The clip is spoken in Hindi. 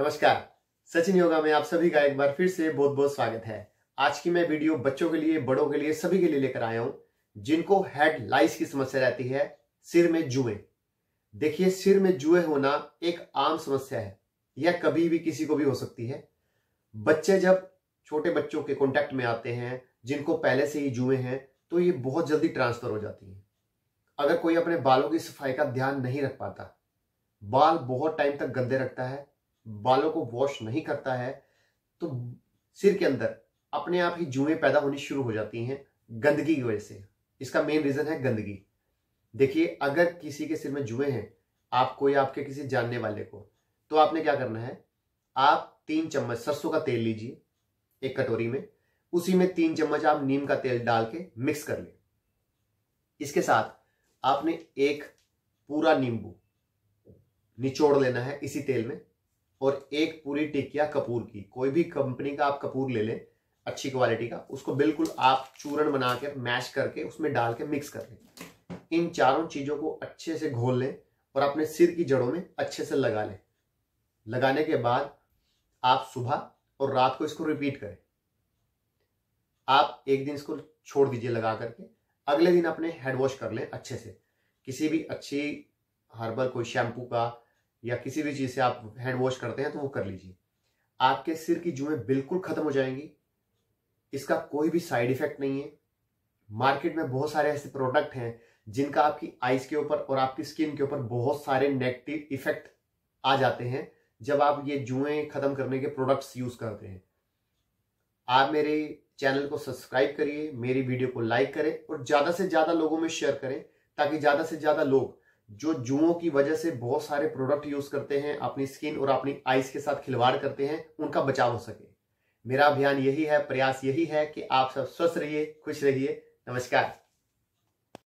नमस्कार सचिन योगा में आप सभी का एक बार फिर से बहुत बहुत स्वागत है आज की मैं वीडियो बच्चों के लिए बड़ों के लिए सभी के लिए लेकर आया हूँ जिनको हेड लाइस की समस्या रहती है सिर में जुए देखिए सिर में जुए होना एक आम समस्या है यह कभी भी किसी को भी हो सकती है बच्चे जब छोटे बच्चों के कॉन्टेक्ट में आते हैं जिनको पहले से ही जुए हैं तो ये बहुत जल्दी ट्रांसफर हो जाती है अगर कोई अपने बालों की सफाई का ध्यान नहीं रख पाता बाल बहुत टाइम तक गंदे रखता है बालों को वॉश नहीं करता है तो सिर के अंदर अपने आप ही जुएं पैदा होनी शुरू हो जाती हैं गंदगी की वजह से इसका मेन रीजन है गंदगी देखिए अगर किसी के सिर में जुए हैं आपको या आपके किसी जानने वाले को तो आपने क्या करना है आप तीन चम्मच सरसों का तेल लीजिए एक कटोरी में उसी में तीन चम्मच आप नीम का तेल डाल के मिक्स कर लें इसके साथ आपने एक पूरा नींबू निचोड़ लेना है इसी तेल में और एक पूरी टिकिया कपूर की कोई भी कंपनी का आप कपूर ले लें अच्छी क्वालिटी का उसको बिल्कुल आप चूरण बना के मैश करके उसमें डाल के मिक्स कर लें इन चारों चीज़ों को अच्छे से घोल लें और अपने सिर की जड़ों में अच्छे से लगा लें लगाने के बाद आप सुबह और रात को इसको रिपीट करें आप एक दिन इसको छोड़ दीजिए लगा करके अगले दिन अपने हेड वॉश कर लें अच्छे से किसी भी अच्छी हर्बल कोई शैम्पू का या किसी भी चीज़ से आप हैंड वॉश करते हैं तो वो कर लीजिए आपके सिर की जुएं बिल्कुल खत्म हो जाएंगी इसका कोई भी साइड इफेक्ट नहीं है मार्केट में बहुत सारे ऐसे प्रोडक्ट हैं जिनका आपकी आइज के ऊपर और आपकी स्किन के ऊपर बहुत सारे नेगेटिव इफेक्ट आ जाते हैं जब आप ये जुएं खत्म करने के प्रोडक्ट्स यूज करते हैं आप मेरे चैनल को सब्सक्राइब करिए मेरी वीडियो को लाइक करें और ज्यादा से ज्यादा लोगों में शेयर करें ताकि ज्यादा से ज्यादा लोग जो जुओं की वजह से बहुत सारे प्रोडक्ट यूज करते हैं अपनी स्किन और अपनी आइज के साथ खिलवाड़ करते हैं उनका बचाव हो सके मेरा अभियान यही है प्रयास यही है कि आप सब स्वस्थ रहिए खुश रहिए नमस्कार